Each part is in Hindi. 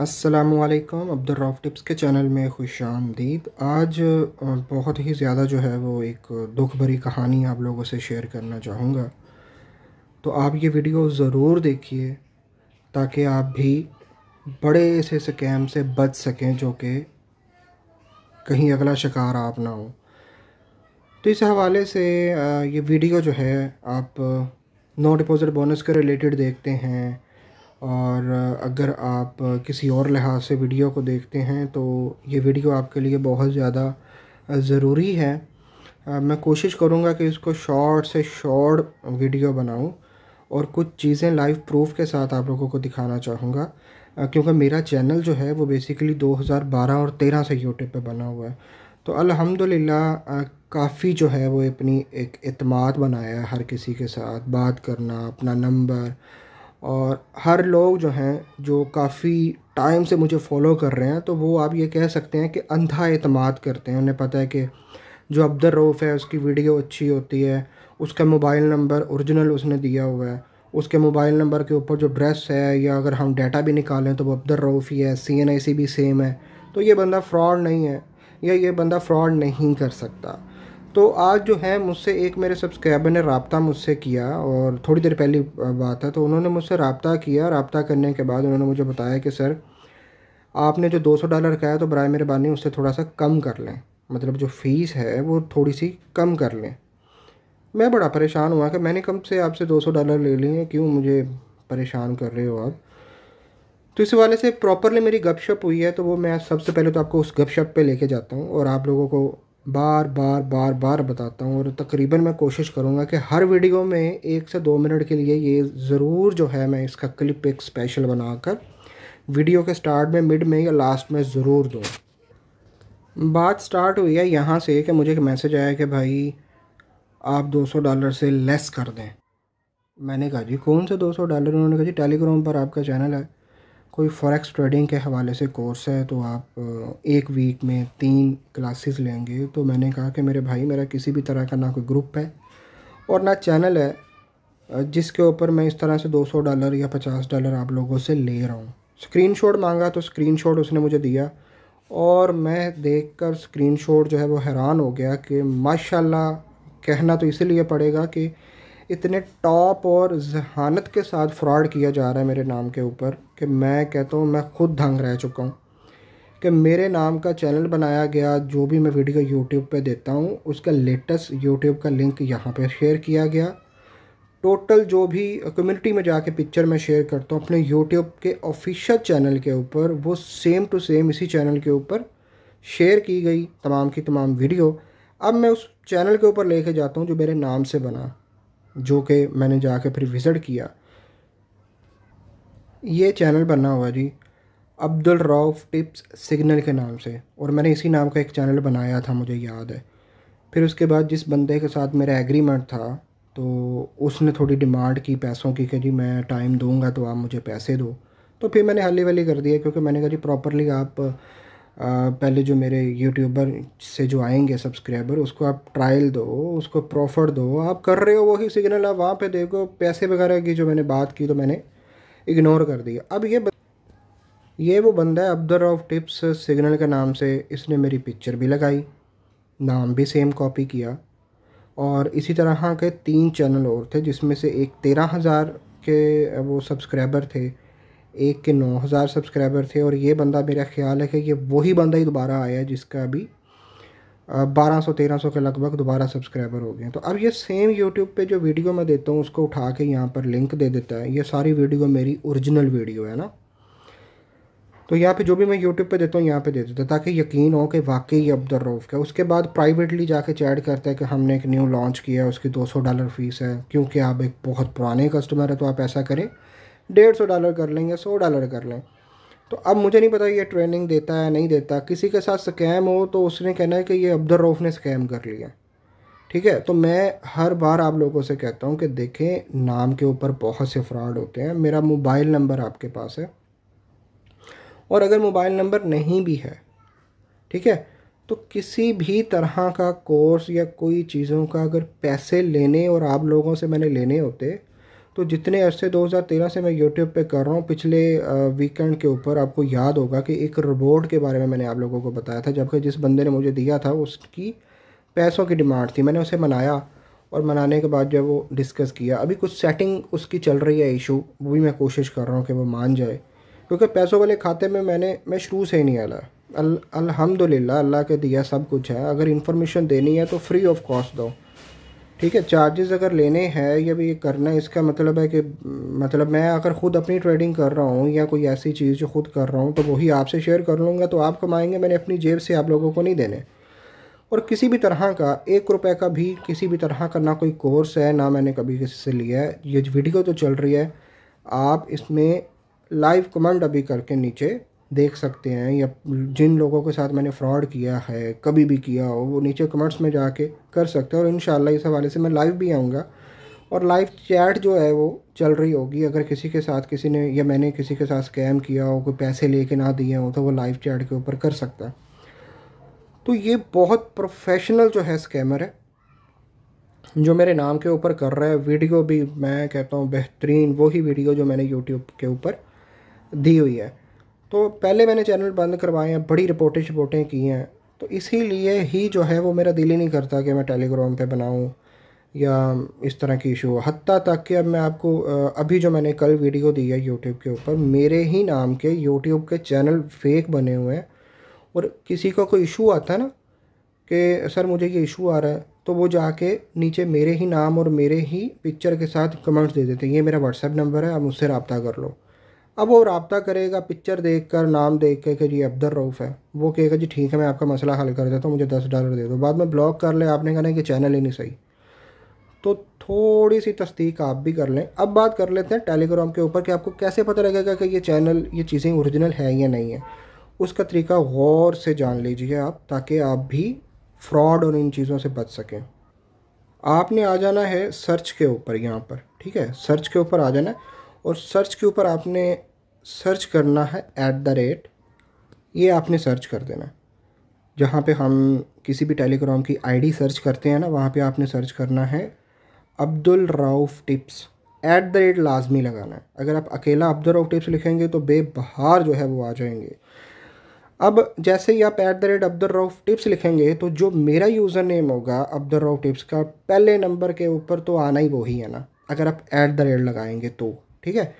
असलकम अब्दुलरॉफ टिप्स के चैनल में खुश आमदीद आज बहुत ही ज़्यादा जो है वो एक दुख भरी कहानी आप लोगों से शेयर करना चाहूँगा तो आप ये वीडियो ज़रूर देखिए ताकि आप भी बड़े से स्कैम से बच सकें जो कि कहीं अगला शिकार आप ना हो तो इस हवाले से ये वीडियो जो है आप नो डिपॉज़िट बोनस के रिलेटेड देखते हैं और अगर आप किसी और लिहाज से वीडियो को देखते हैं तो ये वीडियो आपके लिए बहुत ज़्यादा ज़रूरी है मैं कोशिश करूँगा कि इसको शॉर्ट से शॉर्ट वीडियो बनाऊँ और कुछ चीज़ें लाइव प्रूफ के साथ आप लोगों को दिखाना चाहूँगा क्योंकि मेरा चैनल जो है वो बेसिकली 2012 और 13 से यूट्यूब पे बना हुआ है तो अल्हम्दुलिल्लाह काफ़ी जो है वो अपनी एक अतमाद बनाया है हर किसी के साथ बात करना अपना नंबर और हर लोग जो हैं जो काफ़ी टाइम से मुझे फॉलो कर रहे हैं तो वो आप ये कह सकते हैं कि अंधा अतमाद करते हैं उन्हें पता है कि जो अब्दर रऊफ़ है उसकी वीडियो अच्छी होती है उसका मोबाइल नंबर ओरिजिनल उसने दिया हुआ है उसके मोबाइल नंबर के ऊपर जो ड्रेस है या अगर हम डाटा भी निकालें तो वो अब्दर रऊफ़ ही है सी एन आई सी भी सेम है तो ये बंदा फ्रॉड नहीं है या ये बंदा फ्रॉड नहीं कर सकता तो आज जो है मुझसे एक मेरे सब्सक्राइबर ने रबता मुझसे किया और थोड़ी देर पहली बात है तो उन्होंने मुझसे रबता किया रबता करने के बाद उन्होंने मुझे बताया कि सर आपने जो 200 डॉलर का है तो बरए मेहरबानी उससे थोड़ा सा कम कर लें मतलब जो फ़ीस है वो थोड़ी सी कम कर लें मैं बड़ा परेशान हुआ कि मैंने कम से आपसे 200 डॉलर ले लिए क्यों मुझे परेशान कर रहे हो आप तो इस हवाले से प्रॉपरली मेरी गपशप हुई है तो वो मैं सबसे पहले तो आपको उस गपशप पे लेके जाता हूँ और आप लोगों को बार बार बार बार बताता हूँ और तकरीबन मैं कोशिश करूँगा कि हर वीडियो में एक से दो मिनट के लिए ये ज़रूर जो है मैं इसका क्लिप एक स्पेशल बनाकर वीडियो के स्टार्ट में मिड में या लास्ट में ज़रूर दूँ बात स्टार्ट हुई है यहाँ से कि मुझे एक मैसेज आया कि भाई आप 200 डॉलर से लेस कर दें मैंने कहा जी कौन से 200 डॉलर उन्होंने कहा जी टेलीग्राम पर आपका चैनल है कोई फॉरेक्स ट्रेडिंग के हवाले से कोर्स है तो आप एक वीक में तीन क्लासेस लेंगे तो मैंने कहा कि मेरे भाई मेरा किसी भी तरह का ना कोई ग्रुप है और ना चैनल है जिसके ऊपर मैं इस तरह से 200 डॉलर या 50 डॉलर आप लोगों से ले रहा हूँ स्क्रीनशॉट मांगा तो स्क्रीनशॉट उसने मुझे दिया और मैं देखकर स्क्रीनशॉट जो है वो हैरान हो गया कि माशाल्लाह कहना तो इसीलिए पड़ेगा कि इतने टॉप और जहानत के साथ फ्रॉड किया जा रहा है मेरे नाम के ऊपर कि मैं कहता हूँ मैं खुद दंग रह चुका हूँ कि मेरे नाम का चैनल बनाया गया जो भी मैं वीडियो यूट्यूब पे देता हूँ उसका लेटेस्ट यूट्यूब का लिंक यहाँ पे शेयर किया गया टोटल जो भी कम्युनिटी में जाके पिक्चर मैं शेयर करता हूँ अपने यूट्यूब के ऑफिशियल चैनल के ऊपर वो सेम टू सेम इसी चैनल के ऊपर शेयर की गई तमाम की तमाम वीडियो अब मैं उस चैनल के ऊपर लेके जाता हूँ जो मेरे नाम से बना जो कि मैंने जाके फिर विज़िट किया ये चैनल बना हुआ जी अब्दुल रऊफ़ टिप्स सिग्नल के नाम से और मैंने इसी नाम का एक चैनल बनाया था मुझे याद है फिर उसके बाद जिस बंदे के साथ मेरा एग्रीमेंट था तो उसने थोड़ी डिमांड की पैसों की कि जी मैं टाइम दूंगा तो आप मुझे पैसे दो तो फिर मैंने हली वली कर दिया क्योंकि मैंने कहा जी प्रॉपरली आप पहले जो मेरे यूट्यूबर से जो आएंगे सब्सक्राइबर उसको आप ट्रायल दो उसको प्रॉफिट दो आप कर रहे हो वही सिग्नल आप वहाँ पे देखो पैसे वगैरह की जो मैंने बात की तो मैंने इग्नोर कर दिया अब ये ये वो बंदा है अब्दर ऑफ टिप्स सिग्नल के नाम से इसने मेरी पिक्चर भी लगाई नाम भी सेम कॉपी किया और इसी तरह के तीन चैनल और थे जिसमें से एक तेरह हज़ार के वो सब्सक्राइबर थे एक के नौ हज़ार सब्सक्राइबर थे और ये बंदा मेरा ख्याल है कि ये वही बंदा ही दोबारा आया है जिसका अभी बारह सौ तेरह सौ के लगभग दोबारा सब्सक्राइबर हो गए तो अब ये सेम यूट्यूब पे जो वीडियो मैं देता हूँ उसको उठा के यहाँ पर लिंक दे देता है ये सारी वीडियो मेरी ओरिजिनल वीडियो है ना तो यहाँ पे जो भी मैं यूट्यूब पे देता हूँ यहाँ पे दे देता ताकि यकीन हो कि वाकई ये का उसके बाद प्राइवेटली जाके चैट करता है कि हमने एक न्यू लॉन्च किया है उसकी 200 डॉलर फीस है क्योंकि आप एक बहुत पुराने कस्टमर है तो आप ऐसा करें डेढ़ सौ डॉलर कर लें या सौ डॉलर कर लें तो अब मुझे नहीं पता ये ट्रेनिंग देता है नहीं देता किसी के साथ स्कैम हो तो उसने कहना है कि ये अब्दुल रऊफ़ ने स्कैम कर लिया ठीक है तो मैं हर बार आप लोगों से कहता हूँ कि देखें नाम के ऊपर बहुत से फ्रॉड होते हैं मेरा मोबाइल नंबर आपके पास है और अगर मोबाइल नंबर नहीं भी है ठीक है तो किसी भी तरह का कोर्स या कोई चीज़ों का अगर पैसे लेने और आप लोगों से मैंने लेने होते तो जितने अरसे 2013 से मैं यूट्यूब पे कर रहा हूँ पिछले वीकेंड के ऊपर आपको याद होगा कि एक रोबोट के बारे में मैंने आप लोगों को बताया था जबकि जिस बंदे ने मुझे दिया था उसकी पैसों की डिमांड थी मैंने उसे मनाया और मनाने के बाद जब वो डिस्कस किया अभी कुछ सेटिंग उसकी चल रही है इशू वो भी मैं कोशिश कर रहा हूँ कि वो मान जाए क्योंकि पैसों वाले खाते में मैंने मैं शुरू से ही नहीं आला अल, अल्हम्दुलिल्लाह अल्लाह के दिया सब कुछ है अगर इन्फॉर्मेशन देनी है तो फ्री ऑफ कॉस्ट दो ठीक है चार्जेस अगर लेने हैं या भी ये करना है इसका मतलब है कि मतलब मैं अगर ख़ुद अपनी ट्रेडिंग कर रहा हूँ या कोई ऐसी चीज़ जो ख़ुद कर रहा हूँ तो वही आपसे शेयर कर लूँगा तो आप कमाएंगे मैंने अपनी जेब से आप लोगों को नहीं देने और किसी भी तरह का एक रुपए का भी किसी भी तरह का ना कोई कोर्स है ना मैंने कभी किसी से लिया है ये वीडियो तो चल रही है आप इसमें लाइव कमेंट अभी करके नीचे देख सकते हैं या जिन लोगों के साथ मैंने फ्रॉड किया है कभी भी किया हो वो नीचे कमेंट्स में जाके कर सकते हैं और इन इस हवाले से मैं लाइव भी आऊँगा और लाइव चैट जो है वो चल रही होगी अगर किसी के साथ किसी ने या मैंने किसी के साथ स्कैम किया हो कोई पैसे लेके ना दिए हो तो वो लाइव चैट के ऊपर कर सकता है तो ये बहुत प्रोफेशनल जो है स्कैमर है जो मेरे नाम के ऊपर कर रहा है वीडियो भी मैं कहता हूँ बेहतरीन वही वीडियो जो मैंने यूट्यूब के ऊपर दी हुई है तो पहले मैंने चैनल बंद करवाए हैं बड़ी रिपोर्टें शिपोर्टें की हैं तो इसीलिए ही जो है वो मेरा दिल ही नहीं करता कि मैं टेलीग्राम पे बनाऊं या इस तरह की इशू हती तक कि अब मैं आपको अभी जो मैंने कल वीडियो दी है यूट्यूब के ऊपर मेरे ही नाम के यूट्यूब के चैनल फेक बने हुए हैं और किसी का को कोई इशू आता है ना कि सर मुझे ये इशू आ रहा है तो वो जाके नीचे मेरे ही नाम और मेरे ही पिक्चर के साथ कमेंट्स दे देते हैं ये मेरा व्हाट्सएप नंबर है आप मुझसे रबता कर लो अब वो रबता करेगा पिक्चर देख कर नाम देख के कि जी अब्दर रऊफ़ है वो कहेगा जी ठीक है मैं आपका मसला हल कर देता हूँ मुझे दस डॉलर दे दो बाद में ब्लॉक कर ले आपने कहना कि चैनल ही नहीं सही तो थोड़ी सी तस्दीक आप भी कर लें अब बात कर लेते हैं टेलीग्राम के ऊपर कि आपको कैसे पता लगेगा कि ये चैनल ये चीज़ें औरिजिनल है या नहीं है उसका तरीका गौर से जान लीजिए आप ताकि आप भी फ्रॉड और इन चीज़ों से बच सकें आपने आ जाना है सर्च के ऊपर यहाँ पर ठीक है सर्च के ऊपर आ जाना है और सर्च के ऊपर आपने सर्च करना है ऐट द रेट ये आपने सर्च कर देना जहाँ पे हम किसी भी टेलीग्राम की आईडी सर्च करते हैं ना वहाँ पे आपने सर्च करना है Abdul Rauf tips at the rate लाजमी लगाना है अगर आप अकेला अब्दुल राउफ टिप्स लिखेंगे तो बेबहार जो है वो आ जाएंगे अब जैसे ही आप at the rate Abdul Rauf tips लिखेंगे तो जो मेरा यूज़र नेम होगा अब्दुल राउफ टिप्स का पहले नंबर के ऊपर तो आना ही वो ही है ना अगर आप ऐट द रेट लगाएंगे तो ठीक है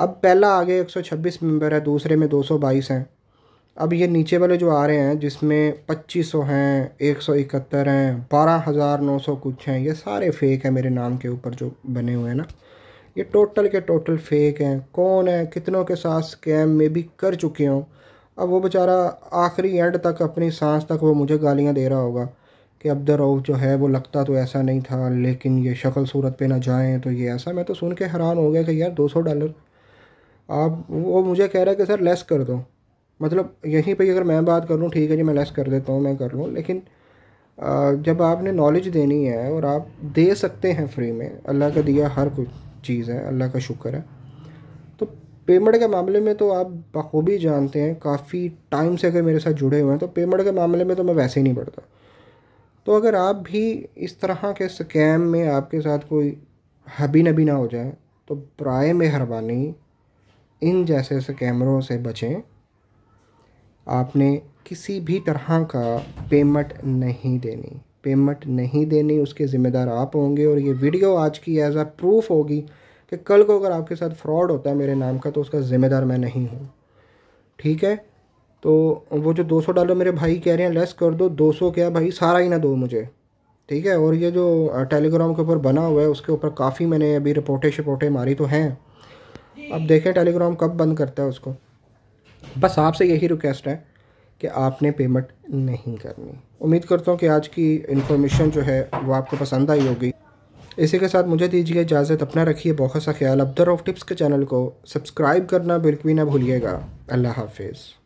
अब पहला आगे 126 मेंबर है दूसरे में 222 हैं अब ये नीचे वाले जो आ रहे हैं जिसमें 2500 हैं इकहत्तर हैं 12900 कुछ हैं ये सारे फेक हैं मेरे नाम के ऊपर जो बने हुए हैं ना ये टोटल के टोटल फेक हैं कौन है कितनों के साथ स्कैम में भी कर चुके हों अब वो बेचारा आखिरी एंड तक अपनी सांस तक वो मुझे गालियाँ दे रहा होगा कि अब्दर रऊफ जो है वो लगता तो ऐसा नहीं था लेकिन ये शक्ल सूरत पे ना जाएं तो ये ऐसा मैं तो सुन के हैरान हो गया कि यार 200 डॉलर आप वो मुझे कह रहा है कि सर लेस कर दो मतलब यहीं पे अगर मैं बात कर लूँ ठीक है जी मैं लेस कर देता हूँ मैं कर लूँ लेकिन जब आपने नॉलेज देनी है और आप दे सकते हैं फ्री में अल्लाह का दिया हर कुछ चीज़ है अल्लाह का शुक्र है तो पेमेंट के मामले में तो आप बखूबी जानते हैं काफ़ी टाइम से अगर मेरे साथ जुड़े हुए हैं तो पेमेंट के मामले में तो मैं वैसे ही नहीं पढ़ता तो अगर आप भी इस तरह के स्कैम में आपके साथ कोई हबी नबी ना हो जाए तो बर मेहरबानी इन जैसे से कैमरों से बचें आपने किसी भी तरह का पेमेंट नहीं देनी पेमेंट नहीं देनी उसके ज़िम्मेदार आप होंगे और ये वीडियो आज की एज आ प्रूफ होगी कि कल को अगर आपके साथ फ्रॉड होता है मेरे नाम का तो उसका ज़िम्मेदार मैं नहीं हूँ ठीक है तो वो जो 200 डॉलर मेरे भाई कह रहे हैं लेस कर दो 200 क्या भाई सारा ही ना दो मुझे ठीक है और ये जो टेलीग्राम के ऊपर बना हुआ है उसके ऊपर काफ़ी मैंने अभी रिपोर्टें शिपोर्टें मारी तो हैं अब देखें टेलीग्राम कब बंद करता है उसको बस आपसे यही रिक्वेस्ट है कि आपने पेमेंट नहीं करनी उम्मीद करता हूँ कि आज की इन्फॉर्मेशन जो है वो आपको पसंद आई होगी इसी के साथ मुझे दीजिए इजाज़त अपना रखिए बहुत सा ख्याल अब्दर ऑफ टिप्स के चैनल को सब्सक्राइब करना बिल्कुल ना भूलिएगा अल्लाह हाफिज़